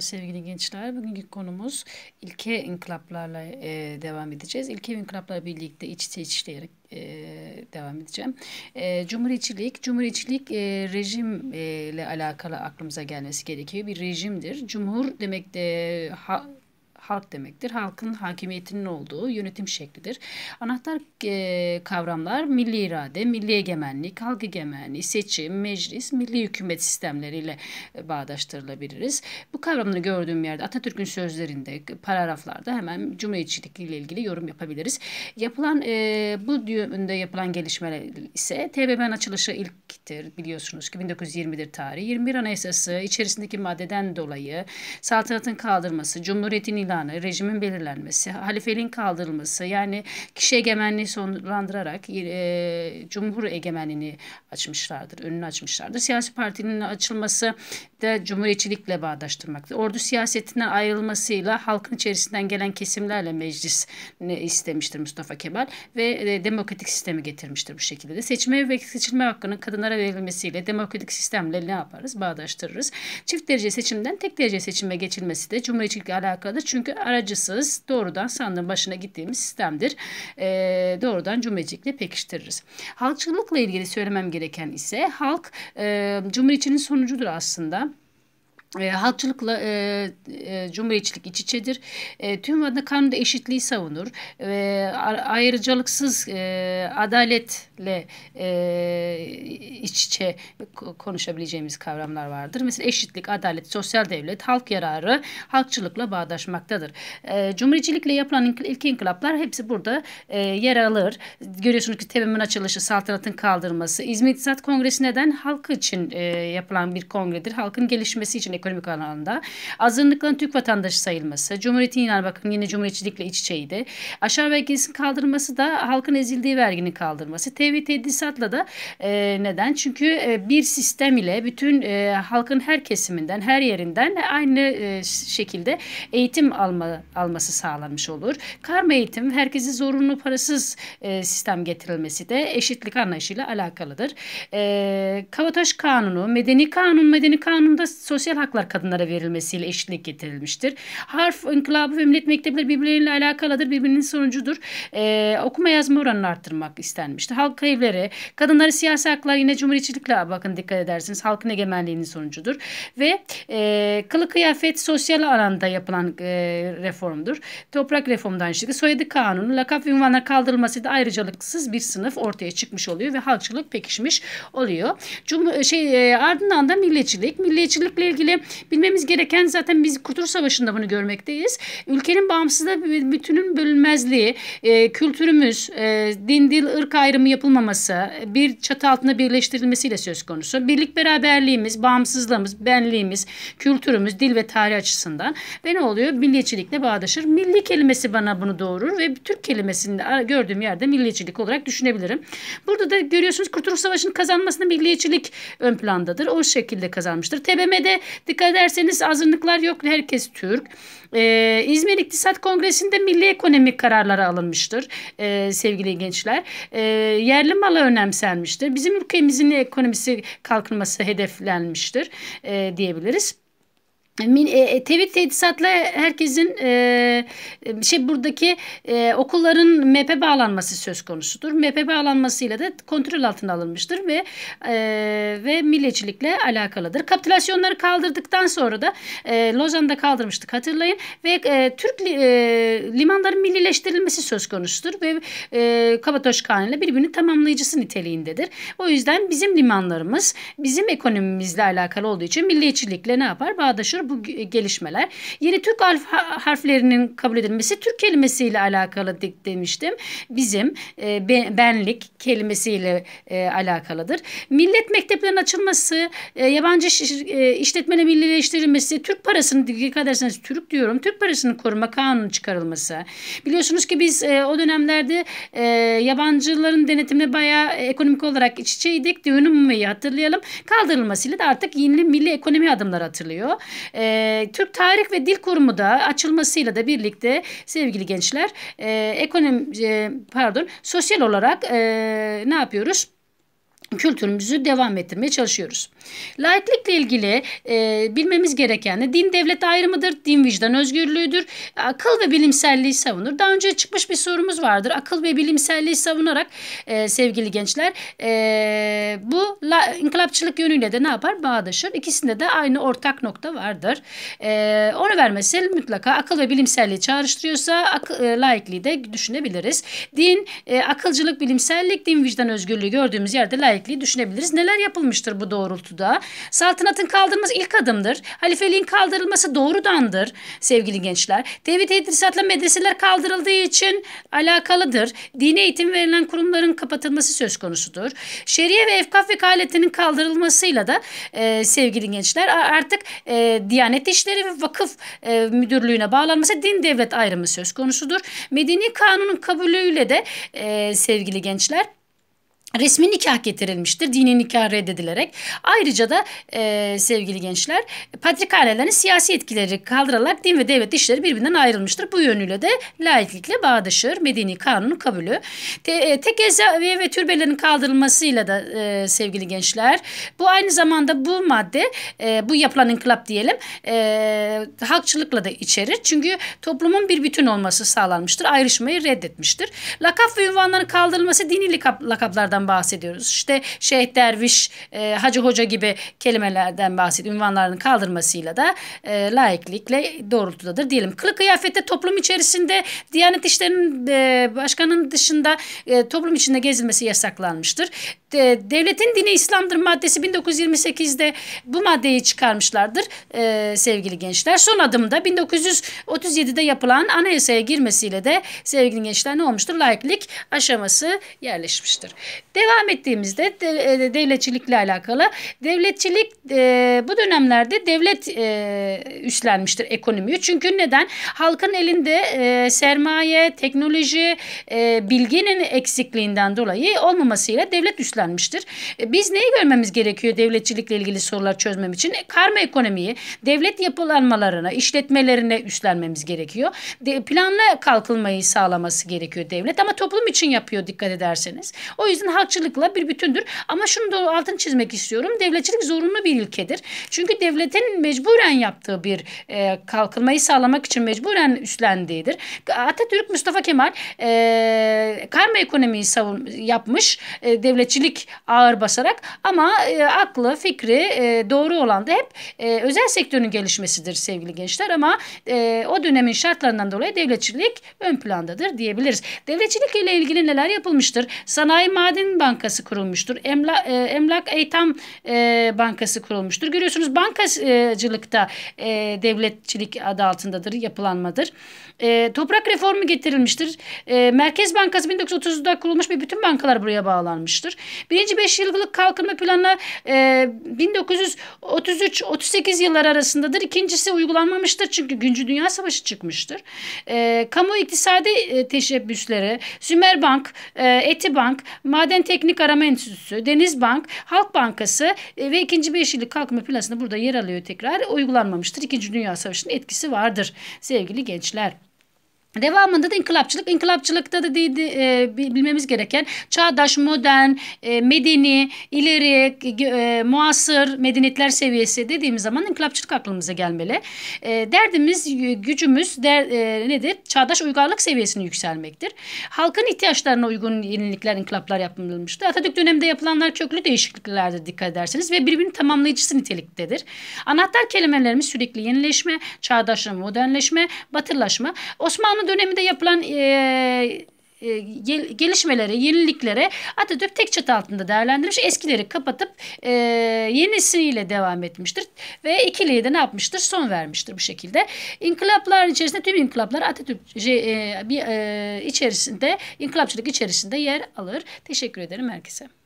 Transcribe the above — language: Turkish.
Sevgili gençler, bugünkü konumuz ilke inkılaplarla e, devam edeceğiz. İlke inkılaplar birlikte iç içe işleyerek e, devam edeceğim. E, cumhuriyetçilik, cumhuriyetçilik e, rejimle e, alakalı aklımıza gelmesi gerekiyor. Bir rejimdir. Cumhur demek de ha, halk demektir. Halkın hakimiyetinin olduğu yönetim şeklidir. Anahtar e, kavramlar milli irade, milli egemenlik, halk egemenliği, seçim, meclis, milli hükümet sistemleriyle e, bağdaştırılabiliriz. Bu kavramları gördüğüm yerde Atatürk'ün sözlerinde, paragraflarda hemen cumhuriyetçilik ile ilgili yorum yapabiliriz. Yapılan e, bu yönde yapılan gelişmeler ise TBMM'nin açılışı ilktir biliyorsunuz ki 1920'dir tarihi. 21 Anayasası içerisindeki maddeden dolayı saltanatın kaldırması, cumhuriyetin ilan hanedanı, rejimin belirlenmesi, halifeliğin kaldırılması yani kişi egemenliği sonlandırarak e, cumhur egemenliğini açmışlardır, önünü açmışlardır. Siyasi partinin açılması de cumhuriyetçilikle bağdaştırmaktı. Ordu siyasetine ayrılmasıyla halkın içerisinden gelen kesimlerle meclis istemiştir Mustafa Kemal ve e, demokratik sistemi getirmiştir bu şekilde de. Seçme ve seçilme hakkının kadınlara verilmesiyle demokratik sistemle ne yaparız? Bağdaştırırız. Çift derece seçimden tek derece seçime geçilmesi de cumhuriyetçilikle alakalıdır. Çünkü aracısız doğrudan sandığın başına gittiğimiz sistemdir. E, doğrudan cumhuriyetçilikle pekiştiririz. Halkçılıkla ilgili söylemem gereken ise halk e, cumhuriyetçinin sonucudur aslında. E, halkçılıkla e, e, cumhuriyetçilik iç içedir. E, tüm adına kanunda eşitliği savunur. E, ayrıcalıksız e, adaletle e, iç içe konuşabileceğimiz kavramlar vardır. Mesela eşitlik, adalet, sosyal devlet, halk yararı halkçılıkla bağdaşmaktadır. E, cumhuriyetçilikle yapılan ilk, inkılaplar hepsi burada e, yer alır. Görüyorsunuz ki TBMM'nin açılışı, saltanatın kaldırılması, İzmir İktisat Kongresi neden? Halk için e, yapılan bir kongredir. Halkın gelişmesi için, ekonomik alanda. Azınlıkların Türk vatandaşı sayılması, Cumhuriyet'in yine bakın yine Cumhuriyetçilikle iç içeydi. Aşağı vergisinin kaldırması da halkın ezildiği verginin kaldırması, Tevhid tedrisatla da e, neden? Çünkü e, bir sistem ile bütün e, halkın her kesiminden, her yerinden aynı e, şekilde eğitim alma, alması sağlanmış olur. Karma eğitim herkesi zorunlu parasız e, sistem getirilmesi de eşitlik anlayışıyla alakalıdır. E, Kavataş Kanunu, Medeni Kanun, Medeni Kanun'da sosyal hak haklar kadınlara verilmesiyle eşitlik getirilmiştir. Harf inkılabı ve millet mektepleri birbirleriyle alakalıdır. Birbirinin sonucudur. E, okuma yazma oranını arttırmak istenmişti. Halk evleri, kadınları siyasi haklar yine cumhuriyetçilikle bakın dikkat edersiniz. Halkın egemenliğinin sonucudur. Ve e, kılık kıyafet sosyal alanda yapılan e, reformdur. Toprak reformdan aynı Soyadı kanunu, lakap ve ünvanlar kaldırılması da ayrıcalıksız bir sınıf ortaya çıkmış oluyor ve halkçılık pekişmiş oluyor. Cum şey e, ardından da milliyetçilik. Milliyetçilikle ilgili bilmemiz gereken zaten biz Kurtuluş Savaşı'nda bunu görmekteyiz. Ülkenin bağımsızlığı bütünün bölünmezliği, e, kültürümüz, e, din, dil, ırk ayrımı yapılmaması, bir çatı altında birleştirilmesiyle söz konusu. Birlik beraberliğimiz, bağımsızlığımız, benliğimiz, kültürümüz, dil ve tarih açısından ve ne oluyor? Milliyetçilikle bağdaşır. Milli kelimesi bana bunu doğurur ve Türk kelimesini de gördüğüm yerde milliyetçilik olarak düşünebilirim. Burada da görüyorsunuz Kurtuluş Savaşı'nın kazanmasında milliyetçilik ön plandadır. O şekilde kazanmıştır. TBMM'de Dikkat ederseniz azınlıklar yok. Herkes Türk. Ee, İzmir İktisat Kongresi'nde milli ekonomik kararları alınmıştır e, sevgili gençler. E, yerli malı önemsenmiştir. Bizim ülkemizin ekonomisi kalkınması hedeflenmiştir e, diyebiliriz. E, e, tevhid tedisatla herkesin e, şey buradaki e, okulların MP bağlanması söz konusudur. MP bağlanmasıyla da kontrol altına alınmıştır ve ve milliyetçilikle alakalıdır. Kapitülasyonları kaldırdıktan sonra da Lozan'da kaldırmıştık hatırlayın ve Türk limanların millileştirilmesi söz konusudur ve e, Kabatoş ile birbirini tamamlayıcısı niteliğindedir. O yüzden bizim limanlarımız bizim ekonomimizle alakalı olduğu için milliyetçilikle ne yapar? Bağdaşır bu gelişmeler. Yeni Türk harflerinin kabul edilmesi Türk kelimesiyle alakalı demiştim. Bizim e, benlik kelimesiyle e, alakalıdır. Millet mekteplerinin açılması, e, yabancı e, işletmeyle millileştirilmesi, Türk parasını dikkat ederseniz Türk diyorum. Türk parasını koruma kanunu çıkarılması. Biliyorsunuz ki biz e, o dönemlerde e, yabancıların denetimine bayağı ekonomik olarak iç içeydik. Düğünü hatırlayalım. Kaldırılmasıyla da artık yeni milli ekonomi adımları atılıyor. E, Türk Tarih ve Dil Kurumu da açılmasıyla da birlikte sevgili gençler e, ekonomi e, pardon sosyal olarak e, ne yapıyoruz? kültürümüzü devam ettirmeye çalışıyoruz. Laiklikle ilgili e, bilmemiz gereken de din devlet ayrımıdır, din vicdan özgürlüğüdür, akıl ve bilimselliği savunur. Daha önce çıkmış bir sorumuz vardır. Akıl ve bilimselliği savunarak e, sevgili gençler e, bu la, inkılapçılık yönüyle de ne yapar? Bağdaşır. İkisinde de aynı ortak nokta vardır. E, onu vermesi mutlaka akıl ve bilimselliği çağrıştırıyorsa akıl, e, laikliği de düşünebiliriz. Din, e, akılcılık, bilimsellik, din vicdan özgürlüğü gördüğümüz yerde laiklik ettiği düşünebiliriz. Neler yapılmıştır bu doğrultuda? Saltanatın kaldırılması ilk adımdır. Halifeliğin kaldırılması doğrudandır sevgili gençler. devlet tedrisatla medreseler kaldırıldığı için alakalıdır. Dini eğitim verilen kurumların kapatılması söz konusudur. Şeriye ve efkaf vekaletinin kaldırılmasıyla da e, sevgili gençler artık e, Diyanet İşleri ve Vakıf e, Müdürlüğü'ne bağlanması din devlet ayrımı söz konusudur. Medeni kanunun kabulüyle de e, sevgili gençler resmi nikah getirilmiştir. Dini nikah reddedilerek. Ayrıca da e, sevgili gençler patrikhanelerin siyasi etkileri kaldırılarak din ve devlet işleri birbirinden ayrılmıştır. Bu yönüyle de laiklikle bağdaşır. Medeni kanunun kabulü. Te, e, tek ezaviye ve türbelerin kaldırılmasıyla da e, sevgili gençler bu aynı zamanda bu madde e, bu yapılan inkılap diyelim e, halkçılıkla da içerir. Çünkü toplumun bir bütün olması sağlanmıştır. Ayrışmayı reddetmiştir. Lakap ve ünvanların kaldırılması dini lakaplardan isimlerden bahsediyoruz. İşte Şeyh Derviş, e, Hacı Hoca gibi kelimelerden bahsediyor. Ünvanlarının kaldırmasıyla da e, laiklikle doğrultudadır diyelim. Kılık kıyafette toplum içerisinde Diyanet İşleri'nin e, başkanın dışında e, toplum içinde gezilmesi yasaklanmıştır. De, devletin dini İslam'dır maddesi 1928'de bu maddeyi çıkarmışlardır e, sevgili gençler. Son adımda 1937'de yapılan anayasaya girmesiyle de sevgili gençler ne olmuştur? Laiklik aşaması yerleşmiştir. Devam ettiğimizde e, devletçilikle alakalı. Devletçilik e, bu dönemlerde devlet e, üstlenmiştir ekonomiyi. Çünkü neden? Halkın elinde sermaye, teknoloji, bilginin eksikliğinden dolayı olmamasıyla devlet üstlenmiştir. biz neyi görmemiz gerekiyor devletçilikle ilgili sorular çözmem için? karma ekonomiyi, devlet yapılanmalarına, işletmelerine üstlenmemiz gerekiyor. planla kalkılmayı sağlaması gerekiyor devlet ama toplum için yapıyor dikkat ederseniz. O yüzden halk halkçılıkla bir bütündür. Ama şunu da altını çizmek istiyorum. Devletçilik zorunlu bir ilkedir. Çünkü devletin mecburen yaptığı bir e, kalkınmayı sağlamak için mecburen üstlendiğidir. Atatürk, Mustafa Kemal e, karma ekonomiyi savun yapmış. E, devletçilik ağır basarak ama e, aklı, fikri e, doğru olan da hep e, özel sektörün gelişmesidir sevgili gençler ama e, o dönemin şartlarından dolayı devletçilik ön plandadır diyebiliriz. Devletçilik ile ilgili neler yapılmıştır? Sanayi maden Bankası kurulmuştur. Emla, e, Emlak Eğitim e, Bankası kurulmuştur. Görüyorsunuz bankacılıkta e, devletçilik adı altındadır, yapılanmadır. E, toprak reformu getirilmiştir. E, Merkez Bankası 1930'da kurulmuş ve bütün bankalar buraya bağlanmıştır. Birinci beş yıllık kalkınma planı e, 1933-38 yılları arasındadır. İkincisi uygulanmamıştır çünkü Güncü Dünya Savaşı çıkmıştır. E, kamu iktisadi e, teşebbüsleri teşebbüsleri, bank e, bank Maden Fen Teknik Arama Enstitüsü, Bank, Halk Bankası e, ve 2. Beşiklik Kalkınma Planı'nda burada yer alıyor tekrar. Uygulanmamıştır. 2. Dünya Savaşı'nın etkisi vardır sevgili gençler. Devamında da inkılapçılık. İnkılapçılıkta da dedi, e, bilmemiz gereken çağdaş, modern, e, medeni, ileri, e, muasır medeniyetler seviyesi dediğimiz zaman inkılapçılık aklımıza gelmeli. E, derdimiz, gücümüz der, e, nedir? Çağdaş uygarlık seviyesini yükselmektir. Halkın ihtiyaçlarına uygun yenilikler, inkılaplar yapılmıştır. Atatürk döneminde yapılanlar köklü değişikliklerdir dikkat ederseniz ve birbirini tamamlayıcısı niteliktedir. Anahtar kelimelerimiz sürekli yenileşme, çağdaşlama, modernleşme, batırlaşma. Osmanlı Osmanlı döneminde yapılan e, e gelişmelere, yeniliklere Atatürk tek çatı altında değerlendirmiş. Eskileri kapatıp e, yenisiyle devam etmiştir. Ve ikiliye de ne yapmıştır? Son vermiştir bu şekilde. İnkılaplar içerisinde tüm inkılaplar Atatürk şey, e, bir, e, içerisinde, inkılapçılık içerisinde yer alır. Teşekkür ederim herkese.